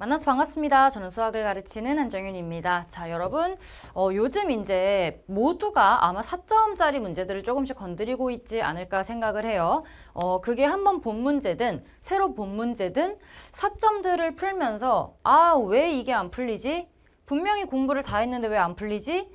만나서 반갑습니다. 저는 수학을 가르치는 한정윤입니다. 자, 여러분, 어, 요즘 이제 모두가 아마 4점짜리 문제들을 조금씩 건드리고 있지 않을까 생각을 해요. 어, 그게 한번본 문제든 새로 본 문제든 4점들을 풀면서 아, 왜 이게 안 풀리지? 분명히 공부를 다 했는데 왜 안 풀리지?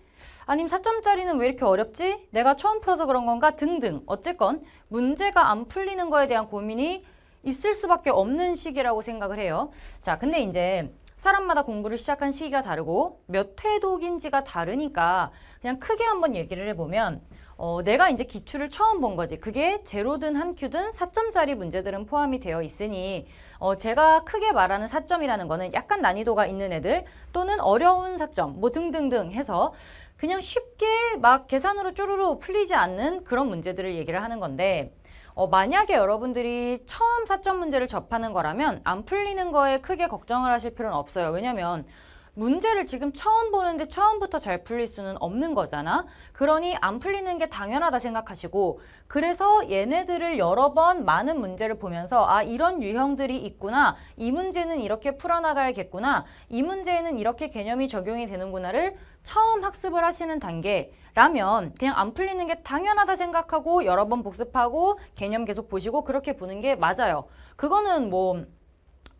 아님 4점짜리는 왜 이렇게 어렵지? 내가 처음 풀어서 그런 건가? 등등. 어쨌건 문제가 안 풀리는 거에 대한 고민이 있을 수밖에 없는 시기라고 생각을 해요. 자, 근데 이제 사람마다 공부를 시작한 시기가 다르고 몇 회독인지가 다르니까 그냥 크게 한번 얘기를 해보면 어, 내가 이제 기출을 처음 본 거지. 그게 제로든 한 큐든 4점짜리 문제들은 포함이 되어 있으니 어, 제가 크게 말하는 4점이라는 거는 약간 난이도가 있는 애들 또는 어려운 4점 뭐 등등등 해서 그냥 쉽게 막 계산으로 쪼르르 풀리지 않는 그런 문제들을 얘기를 하는 건데 어, 만약에 여러분들이 처음 사점 문제를 접하는 거라면 안 풀리는 거에 크게 걱정을 하실 필요는 없어요. 왜냐면 문제를 지금 처음 보는데 처음부터 잘 풀릴 수는 없는 거잖아. 그러니 안 풀리는 게 당연하다 생각하시고 그래서 얘네들을 여러 번 많은 문제를 보면서 아 이런 유형들이 있구나. 이 문제는 이렇게 풀어나가야겠구나. 이 문제에는 이렇게 개념이 적용이 되는구나를 처음 학습을 하시는 단계라면 그냥 안 풀리는 게 당연하다 생각하고 여러 번 복습하고 개념 계속 보시고 그렇게 보는 게 맞아요. 그거는 뭐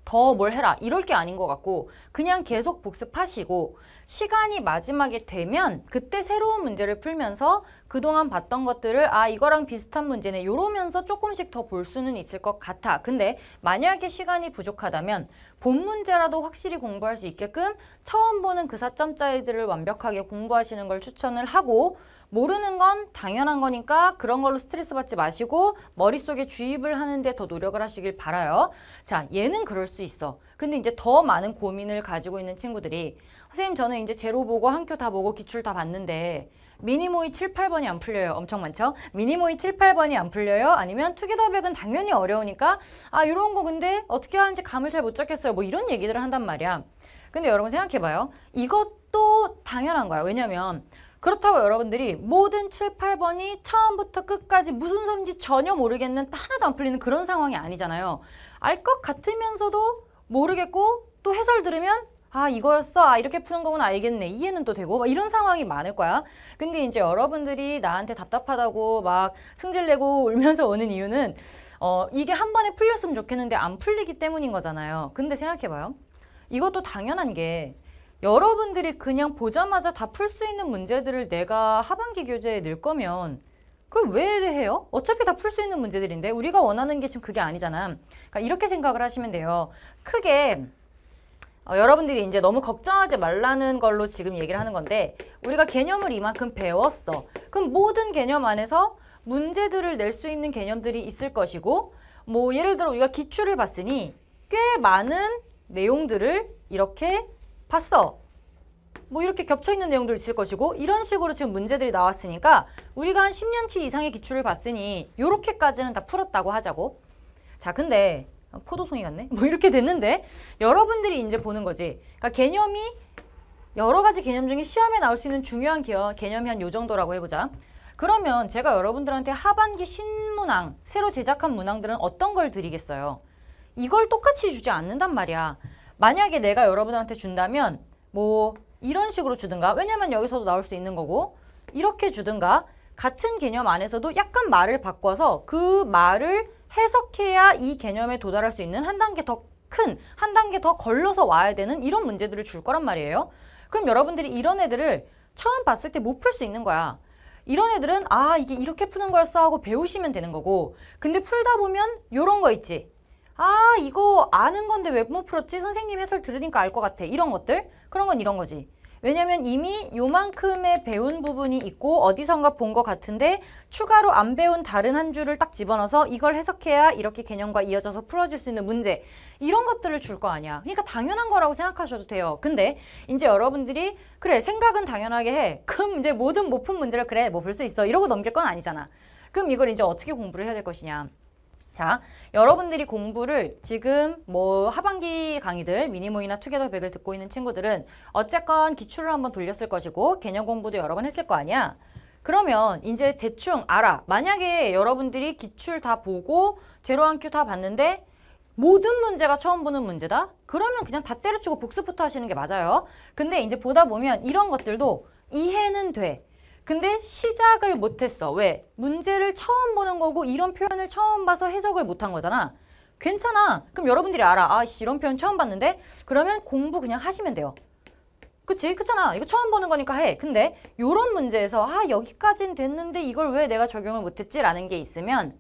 더뭘 해라 이럴 게 아닌 것 같고 그냥 계속 복습하시고 시간이 마지막에 되면 그때 새로운 문제를 풀면서 그동안 봤던 것들을 아 이거랑 비슷한 문제네 이러면서 조금씩 더 볼 수는 있을 것 같아 근데 만약에 시간이 부족하다면 본 문제라도 확실히 공부할 수 있게끔 처음 보는 그 사점짜리들을 완벽하게 공부하시는 걸 추천을 하고 모르는 건 당연한 거니까 그런 걸로 스트레스 받지 마시고 머릿속에 주입을 하는데 더 노력을 하시길 바라요. 자, 얘는 그럴 수 있어. 근데 이제 더 많은 고민을 가지고 있는 친구들이 선생님 저는 이제 제로 보고 한큐다 보고 기출 다 봤는데 미니모이 7, 8번이 안 풀려요. 엄청 많죠? 미니모이 7, 8번이 안 풀려요. 아니면 투게더백은 당연히 어려우니까 아 이런 거 근데 어떻게 하는지 감을 잘 못 잡겠어요. 뭐 이런 얘기들을 한단 말이야. 근데 여러분 생각해봐요. 이것도 당연한 거야. 왜냐면 그렇다고 여러분들이 모든 7, 8번이 처음부터 끝까지 무슨 소리인지 전혀 모르겠는 하나도 안 풀리는 그런 상황이 아니잖아요. 알 것 같으면서도 모르겠고 또 해설 들으면 아 이거였어 아 이렇게 푸는 거구나 알겠네 이해는 또 되고 막 이런 상황이 많을 거야 근데 이제 여러분들이 나한테 답답하다고 막 승질내고 울면서 오는 이유는 어 이게 한 번에 풀렸으면 좋겠는데 안 풀리기 때문인 거잖아요 근데 생각해봐요 이것도 당연한 게 여러분들이 그냥 보자마자 다 풀 수 있는 문제들을 내가 하반기 교재에 넣을 거면 그걸 왜 해요? 어차피 다 풀 수 있는 문제들인데 우리가 원하는 게 지금 그게 아니잖아. 그러니까 이렇게 생각을 하시면 돼요. 크게 어, 여러분들이 이제 너무 걱정하지 말라는 걸로 지금 얘기를 하는 건데 우리가 개념을 이만큼 배웠어. 그럼 모든 개념 안에서 문제들을 낼 수 있는 개념들이 있을 것이고 뭐 예를 들어 우리가 기출을 봤으니 꽤 많은 내용들을 이렇게 봤어. 뭐 이렇게 겹쳐있는 내용도 있을 것이고 이런 식으로 지금 문제들이 나왔으니까 우리가 한 10년치 이상의 기출을 봤으니 이렇게까지는 다 풀었다고 하자고 자 근데 어, 포도송이 같네? 뭐 이렇게 됐는데 여러분들이 이제 보는 거지 그러니까 개념이 여러 가지 개념 중에 시험에 나올 수 있는 중요한 개념이 한 요 정도라고 해보자 그러면 제가 여러분들한테 하반기 신문항 새로 제작한 문항들은 어떤 걸 드리겠어요 이걸 똑같이 주지 않는단 말이야 만약에 내가 여러분한테 준다면 뭐 이런 식으로 주든가 왜냐면 여기서도 나올 수 있는 거고 이렇게 주든가 같은 개념 안에서도 약간 말을 바꿔서 그 말을 해석해야 이 개념에 도달할 수 있는 한 단계 더 큰, 한 단계 더 걸러서 와야 되는 이런 문제들을 줄 거란 말이에요. 그럼 여러분들이 이런 애들을 처음 봤을 때 못 풀수 뭐 있는 거야. 이런 애들은 아 이게 이렇게 푸는 거였어 하고 배우시면 되는 거고 근데 풀다 보면 요런 거 있지 아 이거 아는 건데 왜 못 풀었지? 선생님 해설 들으니까 알 것 같아. 이런 것들. 그런 건 이런 거지. 왜냐면 이미 요만큼의 배운 부분이 있고 어디선가 본 것 같은데 추가로 안 배운 다른 한 줄을 딱 집어넣어서 이걸 해석해야 이렇게 개념과 이어져서 풀어줄 수 있는 문제 이런 것들을 줄 거 아니야. 그러니까 당연한 거라고 생각하셔도 돼요. 근데 이제 여러분들이 그래 생각은 당연하게 해. 그럼 이제 모든 못 푼 문제를 그래 뭐 볼 수 있어 이러고 넘길 건 아니잖아. 그럼 이걸 이제 어떻게 공부를 해야 될 것이냐. 자, 여러분들이 공부를 지금 뭐 하반기 강의들, 미니모이나 투게더백을 듣고 있는 친구들은 어쨌건 기출을 한번 돌렸을 것이고 개념 공부도 여러 번 했을 거 아니야? 그러면 이제 대충 알아. 만약에 여러분들이 기출 다 보고 제로한 큐 다 봤는데 모든 문제가 처음 보는 문제다? 그러면 그냥 다 때려치고 복습부터 하시는 게 맞아요. 근데 이제 보다 보면 이런 것들도 이해는 돼. 근데 시작을 못했어. 왜? 문제를 처음 보는 거고 이런 표현을 처음 봐서 해석을 못한 거잖아. 괜찮아. 그럼 여러분들이 알아. 아씨 이런 표현 처음 봤는데? 그러면 공부 그냥 하시면 돼요. 그치? 그렇잖아. 이거 처음 보는 거니까 해. 근데 이런 문제에서 아 여기까진 됐는데 이걸 왜 내가 적용을 못했지? 라는 게 있으면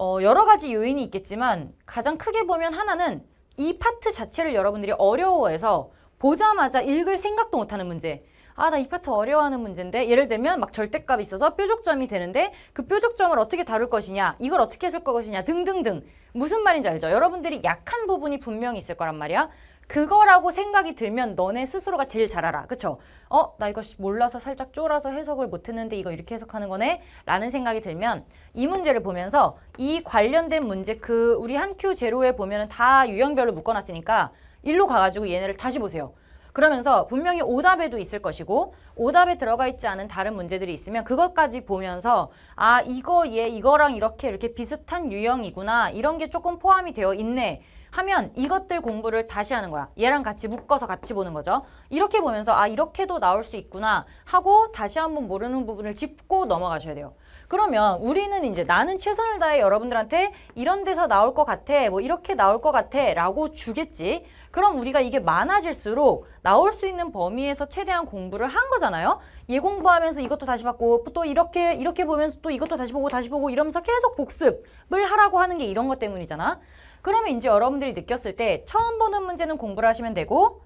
어, 여러 가지 요인이 있겠지만 가장 크게 보면 하나는 이 파트 자체를 여러분들이 어려워해서 보자마자 읽을 생각도 못하는 문제 아나이 파트 어려워하는 문제인데 예를 들면 막 절대값이 있어서 뾰족점이 되는데 그 뾰족점을 어떻게 다룰 것이냐 이걸 어떻게 해줄 것이냐 등등등 무슨 말인지 알죠? 여러분들이 약한 부분이 분명히 있을 거란 말이야 그거라고 생각이 들면 너네 스스로가 제일 잘 알아. 그쵸? 어? 나 이거 몰라서 살짝 쫄아서 해석을 못했는데 이거 이렇게 해석하는 거네? 라는 생각이 들면 이 문제를 보면서 이 관련된 문제 그 우리 한큐 제로에 보면 은다 유형별로 묶어놨으니까 일로 가가지고 얘네를 다시 보세요. 그러면서 분명히 오답에도 있을 것이고 오답에 들어가 있지 않은 다른 문제들이 있으면 그것까지 보면서 아 이거 얘 이거랑 이렇게 이렇게 비슷한 유형이구나 이런 게 조금 포함이 되어 있네 하면 이것들 공부를 다시 하는 거야. 얘랑 같이 묶어서 같이 보는 거죠. 이렇게 보면서 아 이렇게도 나올 수 있구나 하고 다시 한번 모르는 부분을 짚고 넘어가셔야 돼요. 그러면 우리는 이제 나는 최선을 다해 여러분들한테 이런 데서 나올 것 같아 뭐 이렇게 나올 것 같아 라고 주겠지 그럼 우리가 이게 많아질수록 나올 수 있는 범위에서 최대한 공부를 한 거잖아요 얘 공부하면서 이것도 다시 받고 또 이렇게 이렇게 보면서 또 이것도 다시 보고 다시 보고 이러면서 계속 복습을 하라고 하는 게 이런 것 때문이잖아 그러면 이제 여러분들이 느꼈을 때 처음 보는 문제는 공부를 하시면 되고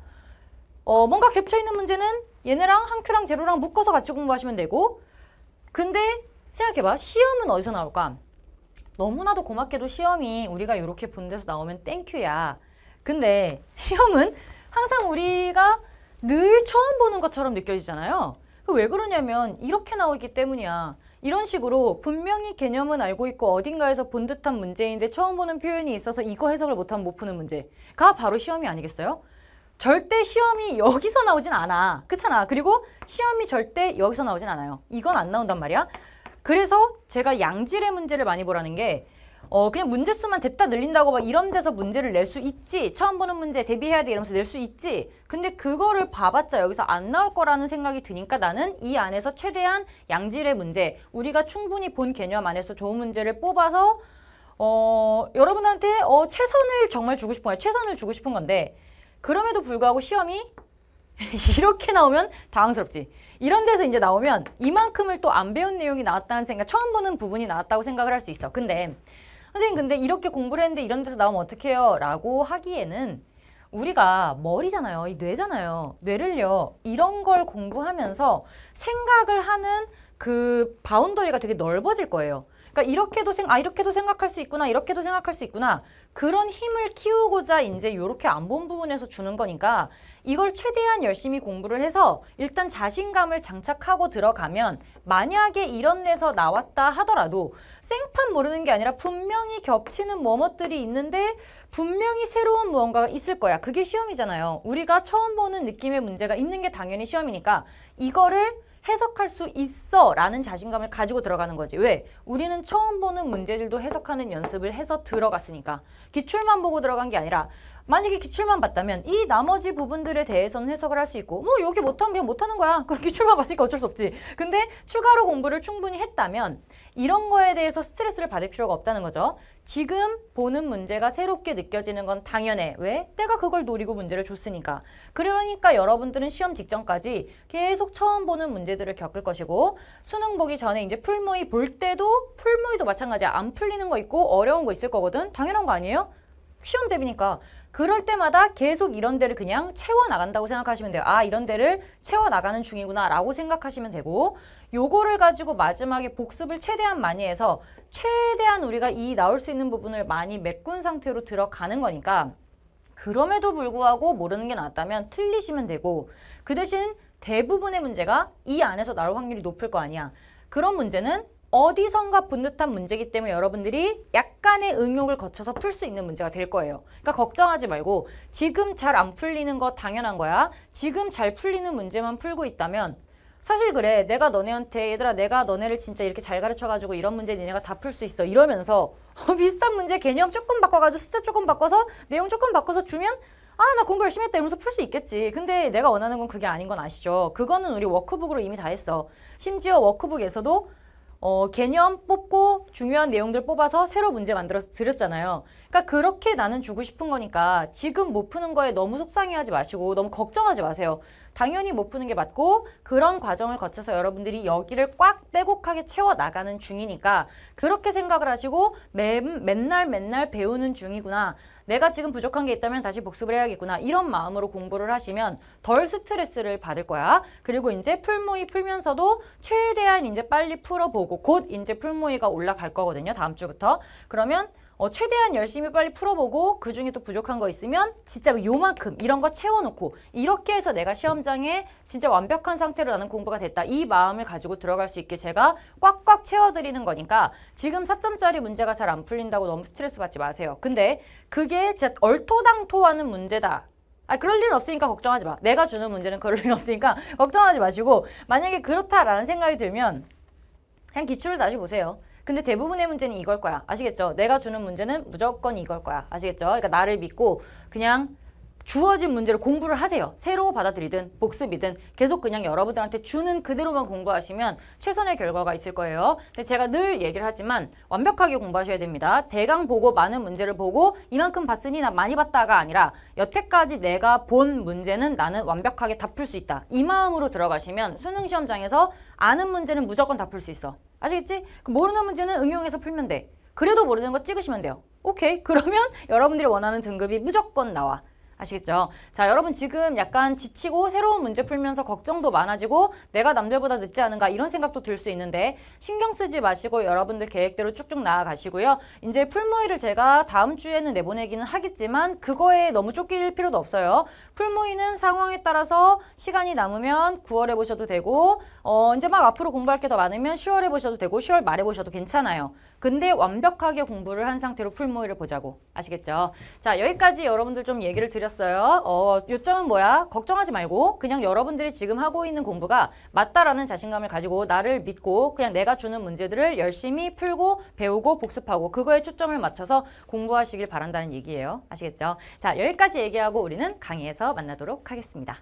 어, 뭔가 겹쳐있는 문제는 얘네랑 한 큐랑 제로랑 묶어서 같이 공부하시면 되고 근데 생각해봐. 시험은 어디서 나올까? 너무나도 고맙게도 시험이 우리가 이렇게 본 데서 나오면 땡큐야. 근데 시험은 항상 우리가 늘 처음 보는 것처럼 느껴지잖아요. 왜 그러냐면 이렇게 나오기 때문이야. 이런 식으로 분명히 개념은 알고 있고 어딘가에서 본 듯한 문제인데 처음 보는 표현이 있어서 이거 해석을 못하면 못 푸는 문제가 바로 시험이 아니겠어요? 절대 시험이 여기서 나오진 않아. 그렇잖아. 그리고 시험이 절대 여기서 나오진 않아요. 이건 안 나온단 말이야. 그래서 제가 양질의 문제를 많이 보라는 게 어, 그냥 문제 수만 됐다 늘린다고 막 이런 데서 문제를 낼 수 있지. 처음 보는 문제 대비해야 돼 이러면서 낼 수 있지. 근데 그거를 봐봤자 여기서 안 나올 거라는 생각이 드니까 나는 이 안에서 최대한 양질의 문제, 우리가 충분히 본 개념 안에서 좋은 문제를 뽑아서 어, 여러분들한테 어, 최선을 정말 주고 싶은 거예요. 최선을 주고 싶은 건데 그럼에도 불구하고 시험이 이렇게 나오면 당황스럽지. 이런 데서 이제 나오면 이만큼을 또 안 배운 내용이 나왔다는 생각, 처음 보는 부분이 나왔다고 생각을 할 수 있어. 근데 선생님 근데 이렇게 공부를 했는데 이런 데서 나오면 어떡해요? 라고 하기에는 우리가 머리잖아요. 이 뇌잖아요. 뇌를요. 이런 걸 공부하면서 생각을 하는 그 바운더리가 되게 넓어질 거예요. 그러니까 이렇게도 생, 아 이렇게도 생각할 수 있구나, 이렇게도 생각할 수 있구나. 그런 힘을 키우고자 이제 이렇게 안 본 부분에서 주는 거니까 이걸 최대한 열심히 공부를 해서 일단 자신감을 장착하고 들어가면 만약에 이런 데서 나왔다 하더라도 생판 모르는 게 아니라 분명히 겹치는 뭐뭇들이 있는데 분명히 새로운 무언가가 있을 거야. 그게 시험이잖아요. 우리가 처음 보는 느낌의 문제가 있는 게 당연히 시험이니까 이거를 해석할 수 있어 라는 자신감을 가지고 들어가는 거지 왜? 우리는 처음 보는 문제들도 해석하는 연습을 해서 들어갔으니까 기출만 보고 들어간 게 아니라 만약에 기출만 봤다면 이 나머지 부분들에 대해서는 해석을 할 수 있고 뭐 여기 못하면 그냥 못하는 거야 그 기출만 봤으니까 어쩔 수 없지 근데 추가로 공부를 충분히 했다면 이런 거에 대해서 스트레스를 받을 필요가 없다는 거죠 지금 보는 문제가 새롭게 느껴지는 건 당연해. 왜? 때가 그걸 노리고 문제를 줬으니까. 그러니까 여러분들은 시험 직전까지 계속 처음 보는 문제들을 겪을 것이고 수능 보기 전에 이제 풀모의 볼 때도 풀모의도 마찬가지야. 안 풀리는 거 있고 어려운 거 있을 거거든. 당연한 거 아니에요? 시험 대비니까 그럴 때마다 계속 이런 데를 그냥 채워나간다고 생각하시면 돼요. 아 이런 데를 채워나가는 중이구나 라고 생각하시면 되고 요거를 가지고 마지막에 복습을 최대한 많이 해서 최대한 우리가 이 나올 수 있는 부분을 많이 메꾼 상태로 들어가는 거니까 그럼에도 불구하고 모르는 게 낫다면 틀리시면 되고 그 대신 대부분의 문제가 이 안에서 나올 확률이 높을 거 아니야. 그런 문제는 어디선가 본듯한 문제이기 때문에 여러분들이 약간의 응용을 거쳐서 풀 수 있는 문제가 될 거예요. 그러니까 걱정하지 말고 지금 잘 안 풀리는 거 당연한 거야. 지금 잘 풀리는 문제만 풀고 있다면 사실 그래 내가 너네한테 얘들아 내가 너네를 진짜 이렇게 잘 가르쳐가지고 이런 문제 니네가 다 풀 수 있어 이러면서 어, 비슷한 문제 개념 조금 바꿔가지고 숫자 조금 바꿔서 내용 조금 바꿔서 주면 아 나 공부 열심히 했다 이러면서 풀 수 있겠지 근데 내가 원하는 건 그게 아닌 건 아시죠 그거는 우리 워크북으로 이미 다 했어 심지어 워크북에서도 어, 개념 뽑고 중요한 내용들 뽑아서 새로 문제 만들어서 드렸잖아요. 그러니까 그렇게 나는 주고 싶은 거니까 지금 못 푸는 거에 너무 속상해하지 마시고 너무 걱정하지 마세요. 당연히 못 푸는 게 맞고 그런 과정을 거쳐서 여러분들이 여기를 꽉 빼곡하게 채워나가는 중이니까 그렇게 생각을 하시고 매, 맨날 맨날 배우는 중이구나 내가 지금 부족한 게 있다면 다시 복습을 해야겠구나 이런 마음으로 공부를 하시면 덜 스트레스를 받을 거야. 그리고 이제 풀모이 풀면서도 최대한 이제 빨리 풀어보고 곧 이제 풀모이가 올라갈 거거든요. 다음 주부터. 그러면 어, 최대한 열심히 빨리 풀어보고 그중에 또 부족한 거 있으면 진짜 요만큼 이런 거 채워놓고 이렇게 해서 내가 시험장에 진짜 완벽한 상태로 나는 공부가 됐다 이 마음을 가지고 들어갈 수 있게 제가 꽉꽉 채워드리는 거니까 지금 4점짜리 문제가 잘 안 풀린다고 너무 스트레스 받지 마세요 근데 그게 진짜 얼토당토하는 문제다 아 그럴 일 없으니까 걱정하지 마 내가 주는 문제는 그럴 일 없으니까 걱정하지 마시고 만약에 그렇다라는 생각이 들면 그냥 기출을 다시 보세요 근데 대부분의 문제는 이걸 거야. 아시겠죠? 내가 주는 문제는 무조건 이걸 거야. 아시겠죠? 그러니까 나를 믿고 그냥 주어진 문제를 공부를 하세요. 새로 받아들이든 복습이든 계속 그냥 여러분들한테 주는 그대로만 공부하시면 최선의 결과가 있을 거예요. 근데 제가 늘 얘기를 하지만 완벽하게 공부하셔야 됩니다. 대강 보고 많은 문제를 보고 이만큼 봤으니 나 많이 봤다가 아니라 여태까지 내가 본 문제는 나는 완벽하게 다 풀 수 있다. 이 마음으로 들어가시면 수능 시험장에서 아는 문제는 무조건 다 풀 수 있어. 아시겠지? 그 모르는 문제는 응용해서 풀면 돼. 그래도 모르는 거 찍으시면 돼요. 오케이. 그러면 여러분들이 원하는 등급이 무조건 나와. 아시겠죠? 자, 여러분 지금 약간 지치고 새로운 문제 풀면서 걱정도 많아지고 내가 남들보다 늦지 않은가 이런 생각도 들 수 있는데 신경 쓰지 마시고 여러분들 계획대로 쭉쭉 나아가시고요. 이제 풀모이를 제가 다음 주에는 내보내기는 하겠지만 그거에 너무 쫓길 필요도 없어요. 풀모이는 상황에 따라서 시간이 남으면 9월에 보셔도 되고 어, 이제 막 앞으로 공부할 게 더 많으면 10월에 보셔도 되고 10월 말에 보셔도 괜찮아요. 근데 완벽하게 공부를 한 상태로 풀모의를 보자고 아시겠죠? 자 여기까지 여러분들 좀 얘기를 드렸어요. 어, 요점은 뭐야? 걱정하지 말고 그냥 여러분들이 지금 하고 있는 공부가 맞다라는 자신감을 가지고 나를 믿고 그냥 내가 주는 문제들을 열심히 풀고 배우고 복습하고 그거에 초점을 맞춰서 공부하시길 바란다는 얘기예요. 아시겠죠? 자 여기까지 얘기하고 우리는 강의에서 만나도록 하겠습니다.